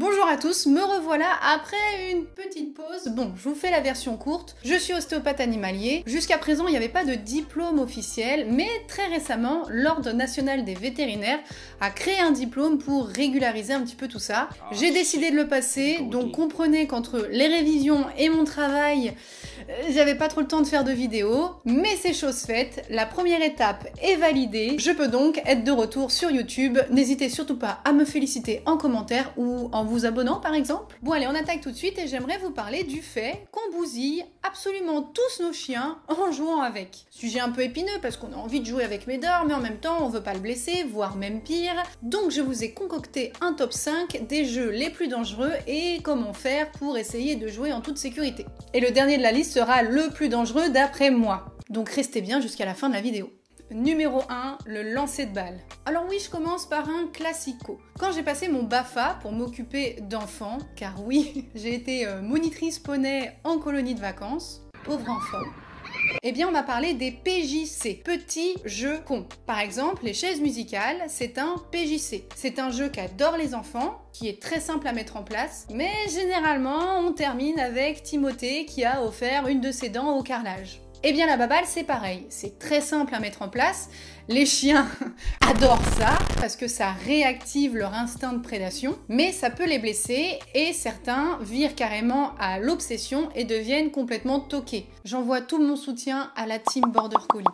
Bonjour à tous, me revoilà après une petite pause. Bon, je vous fais la version courte. Je suis ostéopathe animalier. Jusqu'à présent, il n'y avait pas de diplôme officiel, mais très récemment, l'Ordre national des vétérinaires a créé un diplôme pour régulariser un petit peu tout ça. Ah, J'ai décidé de le passer, donc comprenez qu'entre les révisions et mon travail, euh, j'avais pas trop le temps de faire de vidéos, mais c'est chose faite, la première étape est validée. Je peux donc être de retour sur YouTube. N'hésitez surtout pas à me féliciter en commentaire ou en vous abonnant par exemple. Bon allez, on attaque tout de suite et j'aimerais vous parler du fait qu'on bousille absolument tous nos chiens en jouant avec. Sujet un peu épineux parce qu'on a envie de jouer avec Médor, mais en même temps on veut pas le blesser, voire même pire. Donc je vous ai concocté un top 5 des jeux les plus dangereux et comment faire pour essayer de jouer en toute sécurité. Et le dernier de la liste sera le plus dangereux d'après moi. Donc restez bien jusqu'à la fin de la vidéo. Numéro 1, le lancer de balle. Alors oui, je commence par un classico. Quand j'ai passé mon BAFA pour m'occuper d'enfants, car oui, j'ai été euh, monitrice poney en colonie de vacances, pauvre enfant. Eh bien, on va parler des PJC, petits jeux cons. Par exemple, les chaises musicales, c'est un PJC. C'est un jeu qu'adorent les enfants, qui est très simple à mettre en place, mais généralement, on termine avec Timothée qui a offert une de ses dents au carrelage. Eh bien, la baballe c'est pareil. C'est très simple à mettre en place, les chiens adorent ça parce que ça réactive leur instinct de prédation, mais ça peut les blesser et certains virent carrément à l'obsession et deviennent complètement toqués. J'envoie tout mon soutien à la team Border Collie.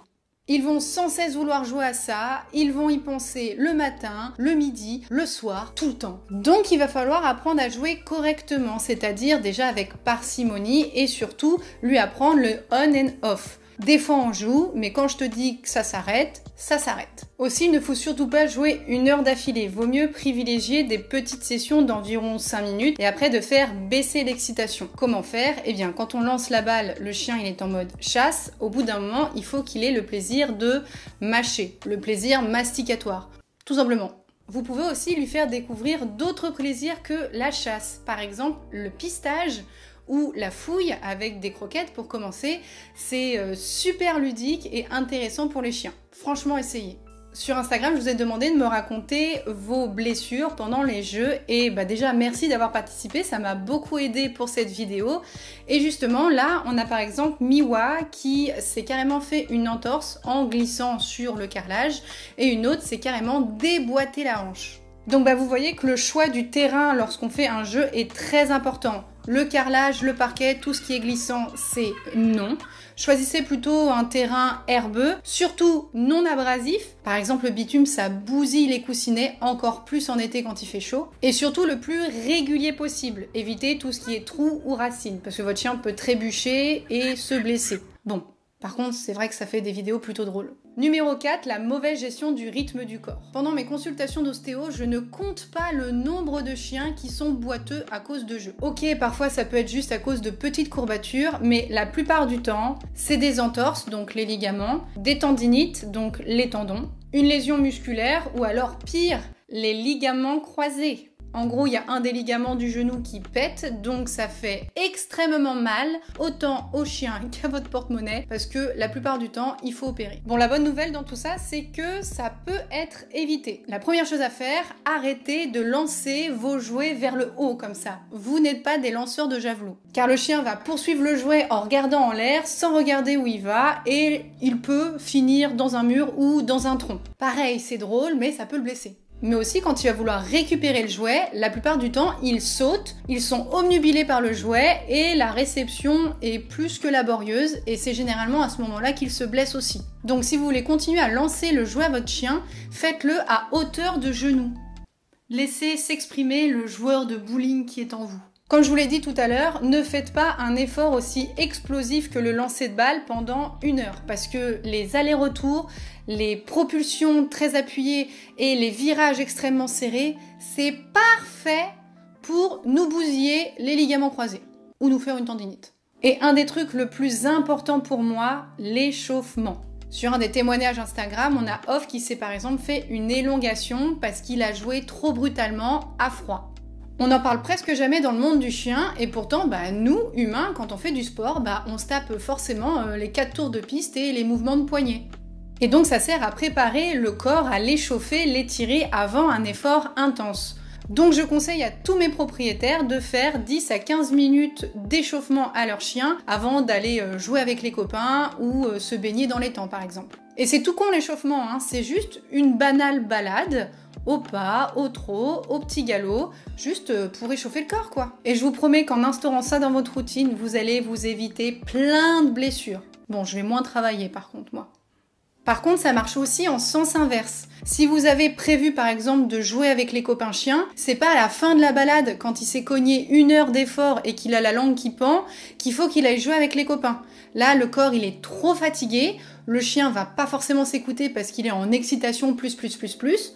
Ils vont sans cesse vouloir jouer à ça, ils vont y penser le matin, le midi, le soir, tout le temps. Donc il va falloir apprendre à jouer correctement, c'est-à-dire déjà avec parcimonie et surtout lui apprendre le on and off. Des fois on joue, mais quand je te dis que ça s'arrête, ça s'arrête. Aussi, il ne faut surtout pas jouer une heure d'affilée. Vaut mieux privilégier des petites sessions d'environ 5 minutes et après de faire baisser l'excitation. Comment faire Eh bien, quand on lance la balle, le chien il est en mode chasse. Au bout d'un moment, il faut qu'il ait le plaisir de mâcher, le plaisir masticatoire. Tout simplement. Vous pouvez aussi lui faire découvrir d'autres plaisirs que la chasse, par exemple le pistage ou la fouille avec des croquettes pour commencer. C'est euh, super ludique et intéressant pour les chiens. Franchement, essayez. Sur Instagram, je vous ai demandé de me raconter vos blessures pendant les jeux et bah déjà merci d'avoir participé, ça m'a beaucoup aidé pour cette vidéo. Et justement là, on a par exemple Miwa qui s'est carrément fait une entorse en glissant sur le carrelage et une autre s'est carrément déboîté la hanche. Donc bah vous voyez que le choix du terrain lorsqu'on fait un jeu est très important. Le carrelage, le parquet, tout ce qui est glissant, c'est non. Choisissez plutôt un terrain herbeux, surtout non abrasif. Par exemple, le bitume, ça bousille les coussinets encore plus en été quand il fait chaud. Et surtout le plus régulier possible. Évitez tout ce qui est trou ou racine, parce que votre chien peut trébucher et se blesser. Bon, par contre, c'est vrai que ça fait des vidéos plutôt drôles. Numéro 4, la mauvaise gestion du rythme du corps. Pendant mes consultations d'ostéo, je ne compte pas le nombre de chiens qui sont boiteux à cause de jeux. Ok, parfois ça peut être juste à cause de petites courbatures, mais la plupart du temps, c'est des entorses, donc les ligaments, des tendinites, donc les tendons, une lésion musculaire ou alors pire, les ligaments croisés, en gros, il y a un des ligaments du genou qui pète, donc ça fait extrêmement mal, autant au chien qu'à votre porte-monnaie, parce que la plupart du temps, il faut opérer. Bon, la bonne nouvelle dans tout ça, c'est que ça peut être évité. La première chose à faire, arrêtez de lancer vos jouets vers le haut comme ça. Vous n'êtes pas des lanceurs de javelots. Car le chien va poursuivre le jouet en regardant en l'air, sans regarder où il va, et il peut finir dans un mur ou dans un tronc. Pareil, c'est drôle, mais ça peut le blesser mais aussi quand il va vouloir récupérer le jouet, la plupart du temps, ils sautent, ils sont omnubilés par le jouet et la réception est plus que laborieuse et c'est généralement à ce moment-là qu'ils se blessent aussi. Donc si vous voulez continuer à lancer le jouet à votre chien, faites-le à hauteur de genoux. Laissez s'exprimer le joueur de bowling qui est en vous. Comme je vous l'ai dit tout à l'heure, ne faites pas un effort aussi explosif que le lancer de balle pendant une heure, parce que les allers-retours, les propulsions très appuyées et les virages extrêmement serrés, c'est parfait pour nous bousiller les ligaments croisés ou nous faire une tendinite. Et un des trucs le plus important pour moi, l'échauffement. Sur un des témoignages Instagram, on a Off qui s'est par exemple fait une élongation parce qu'il a joué trop brutalement à froid. On n'en parle presque jamais dans le monde du chien, et pourtant, bah, nous, humains, quand on fait du sport, bah, on se tape forcément euh, les quatre tours de piste et les mouvements de poignet. Et donc ça sert à préparer le corps à l'échauffer, l'étirer avant un effort intense. Donc je conseille à tous mes propriétaires de faire 10 à 15 minutes d'échauffement à leur chien avant d'aller euh, jouer avec les copains ou euh, se baigner dans les temps par exemple. Et c'est tout con l'échauffement, hein. c'est juste une banale balade au pas, au trot, au petit galop, juste euh, pour réchauffer le corps quoi. Et je vous promets qu'en instaurant ça dans votre routine, vous allez vous éviter plein de blessures. Bon, je vais moins travailler par contre moi. Par contre, ça marche aussi en sens inverse. Si vous avez prévu par exemple de jouer avec les copains chiens, c'est pas à la fin de la balade, quand il s'est cogné une heure d'effort et qu'il a la langue qui pend, qu'il faut qu'il aille jouer avec les copains. Là, le corps il est trop fatigué, le chien va pas forcément s'écouter parce qu'il est en excitation plus plus plus plus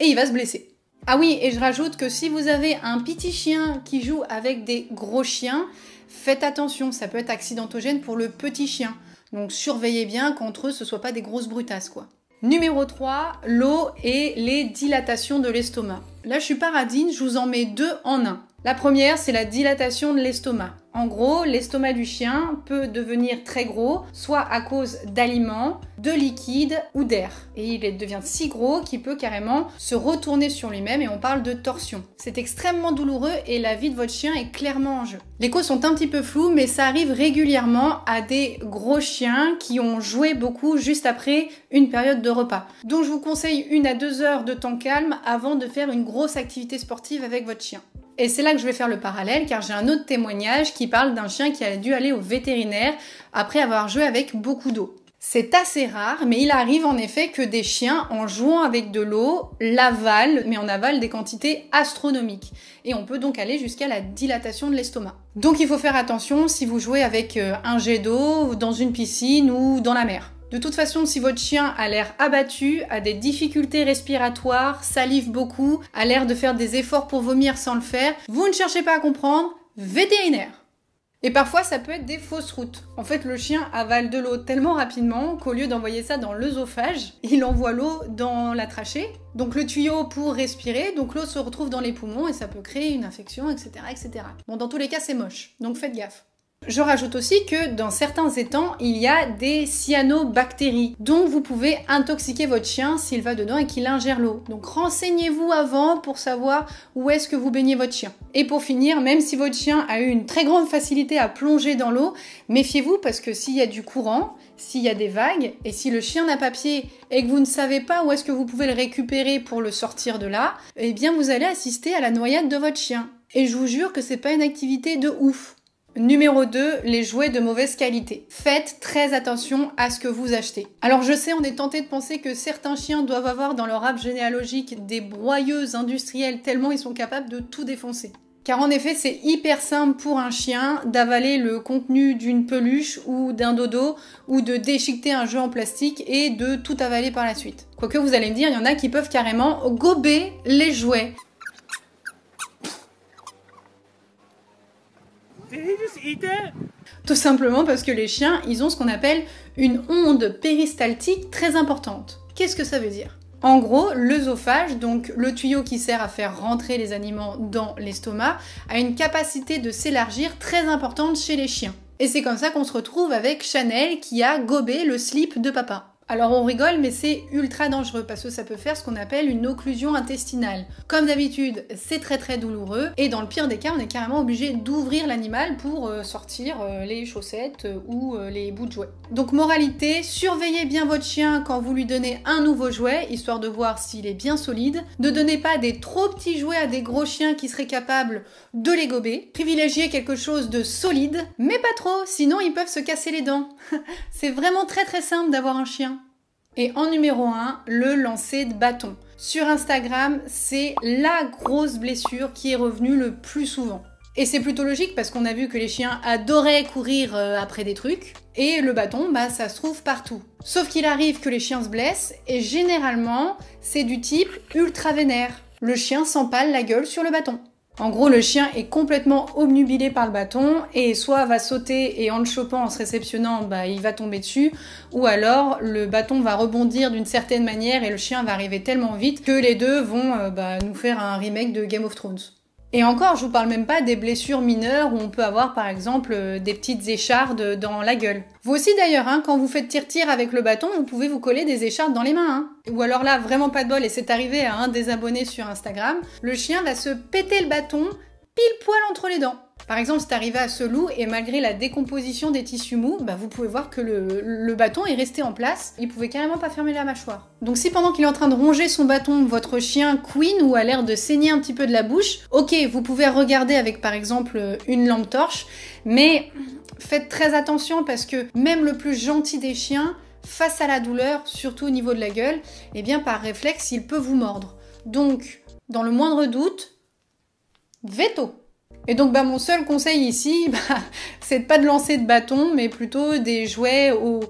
et il va se blesser. Ah oui, et je rajoute que si vous avez un petit chien qui joue avec des gros chiens, faites attention, ça peut être accidentogène pour le petit chien. Donc surveillez bien qu'entre eux ce ne soit pas des grosses brutasses quoi. Numéro 3, l'eau et les dilatations de l'estomac. Là je suis paradine, je vous en mets deux en un. La première, c'est la dilatation de l'estomac. En gros, l'estomac du chien peut devenir très gros, soit à cause d'aliments, de liquides ou d'air. Et il devient si gros qu'il peut carrément se retourner sur lui-même et on parle de torsion. C'est extrêmement douloureux et la vie de votre chien est clairement en jeu. Les causes sont un petit peu floues, mais ça arrive régulièrement à des gros chiens qui ont joué beaucoup juste après une période de repas. Donc je vous conseille une à deux heures de temps calme avant de faire une grosse activité sportive avec votre chien. Et c'est là que je vais faire le parallèle car j'ai un autre témoignage qui parle d'un chien qui a dû aller au vétérinaire après avoir joué avec beaucoup d'eau. C'est assez rare, mais il arrive en effet que des chiens, en jouant avec de l'eau, l'avalent, mais en avalent des quantités astronomiques. Et on peut donc aller jusqu'à la dilatation de l'estomac. Donc il faut faire attention si vous jouez avec euh, un jet d'eau, dans une piscine ou dans la mer. De toute façon, si votre chien a l'air abattu, a des difficultés respiratoires, salive beaucoup, a l'air de faire des efforts pour vomir sans le faire, vous ne cherchez pas à comprendre, vétérinaire. Et parfois, ça peut être des fausses routes. En fait, le chien avale de l'eau tellement rapidement qu'au lieu d'envoyer ça dans l'œsophage, il envoie l'eau dans la trachée, donc le tuyau pour respirer, donc l'eau se retrouve dans les poumons et ça peut créer une infection, etc. etc. Bon, dans tous les cas, c'est moche, donc faites gaffe. Je rajoute aussi que dans certains étangs, il y a des cyanobactéries, dont vous pouvez intoxiquer votre chien s'il va dedans et qu'il ingère l'eau. Donc renseignez-vous avant pour savoir où est-ce que vous baignez votre chien. Et pour finir, même si votre chien a eu une très grande facilité à plonger dans l'eau, méfiez-vous parce que s'il y a du courant, s'il y a des vagues, et si le chien n'a pas pied et que vous ne savez pas où est-ce que vous pouvez le récupérer pour le sortir de là, eh bien vous allez assister à la noyade de votre chien. Et je vous jure que c'est pas une activité de ouf. Numéro 2, les jouets de mauvaise qualité. Faites très attention à ce que vous achetez. Alors je sais, on est tenté de penser que certains chiens doivent avoir dans leur arbre généalogique des broyeuses industrielles tellement ils sont capables de tout défoncer. Car en effet, c'est hyper simple pour un chien d'avaler le contenu d'une peluche ou d'un dodo ou de déchiqueter un jeu en plastique et de tout avaler par la suite. Quoique vous allez me dire, il y en a qui peuvent carrément gober les jouets. Tout simplement parce que les chiens, ils ont ce qu'on appelle une onde péristaltique très importante. Qu'est-ce que ça veut dire en gros, l'œsophage, donc le tuyau qui sert à faire rentrer les aliments dans l'estomac, a une capacité de s'élargir très importante chez les chiens. Et c'est comme ça qu'on se retrouve avec Chanel qui a gobé le slip de papa. Alors on rigole, mais c'est ultra dangereux parce que ça peut faire ce qu'on appelle une occlusion intestinale. Comme d'habitude, c'est très très douloureux et dans le pire des cas, on est carrément obligé d'ouvrir l'animal pour euh, sortir euh, les chaussettes euh, ou les bouts de jouets. Donc moralité, surveillez bien votre chien quand vous lui donnez un nouveau jouet, histoire de voir s'il est bien solide. Ne donnez pas des trop petits jouets à des gros chiens qui seraient capables de les gober. Privilégiez quelque chose de solide, mais pas trop, sinon ils peuvent se casser les dents. c'est vraiment très très simple d'avoir un chien. Et en numéro 1, le lancer de bâton. Sur Instagram, c'est la grosse blessure qui est revenue le plus souvent. Et c'est plutôt logique parce qu'on a vu que les chiens adoraient courir euh, après des trucs. Et le bâton, bah, ça se trouve partout. Sauf qu'il arrive que les chiens se blessent et généralement, c'est du type ultra vénère. Le chien s'empale la gueule sur le bâton. En gros, le chien est complètement obnubilé par le bâton et soit va sauter et en le chopant, en se réceptionnant, bah, il va tomber dessus, ou alors le bâton va rebondir d'une certaine manière et le chien va arriver tellement vite que les deux vont euh, bah, nous faire un remake de Game of Thrones. Et encore, je vous parle même pas des blessures mineures où on peut avoir par exemple euh, des petites échardes dans la gueule. Vous aussi d'ailleurs, hein, quand vous faites tir-tir avec le bâton, vous pouvez vous coller des échardes dans les mains. Hein. Ou alors là, vraiment pas de bol, et c'est arrivé à un des abonnés sur Instagram, le chien va se péter le bâton pile poil entre les dents. Par exemple, c'est arrivé à ce loup, et malgré la décomposition des tissus mous, bah, vous pouvez voir que le, bâton est resté en place. Il pouvait carrément pas fermer la mâchoire. Donc si pendant qu'il est en train de ronger son bâton, votre chien queen ou a l'air de saigner un petit peu de la bouche, ok, vous pouvez regarder avec par exemple une lampe torche, mais faites très attention parce que même le plus gentil des chiens, face à la douleur, surtout au niveau de la gueule, eh bien par réflexe, il peut vous mordre. Donc, dans le moindre doute, veto et donc bah, mon seul conseil ici, bah, c'est de pas de lancer de bâton, mais plutôt des jouets au,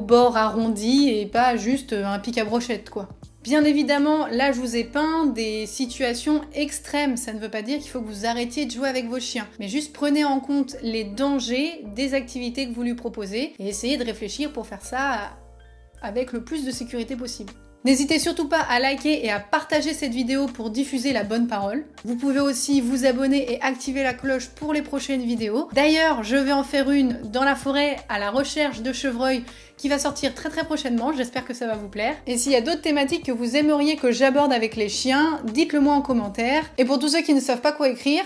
bord arrondi et pas juste euh, un pic à brochette quoi. Bien évidemment, là je vous ai peint des situations extrêmes, ça ne veut pas dire qu'il faut que vous arrêtiez de jouer avec vos chiens, mais juste prenez en compte les dangers des activités que vous lui proposez et essayez de réfléchir pour faire ça avec le plus de sécurité possible. N'hésitez surtout pas à liker et à partager cette vidéo pour diffuser la bonne parole. Vous pouvez aussi vous abonner et activer la cloche pour les prochaines vidéos. D'ailleurs, je vais en faire une dans la forêt à la recherche de chevreuils qui va sortir très très prochainement, j'espère que ça va vous plaire. Et s'il y a d'autres thématiques que vous aimeriez que j'aborde avec les chiens, dites-le moi en commentaire. Et pour tous ceux qui ne savent pas quoi écrire,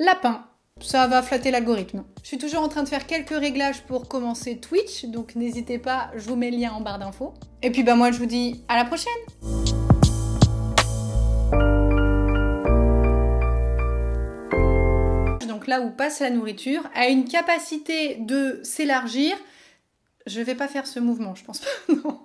lapin ça va flatter l'algorithme. Je suis toujours en train de faire quelques réglages pour commencer Twitch, donc n'hésitez pas, je vous mets le lien en barre d'infos. Et puis bah moi je vous dis à la prochaine donc là où passe la nourriture, a une capacité de s'élargir. Je vais pas faire ce mouvement, je pense pas. Non.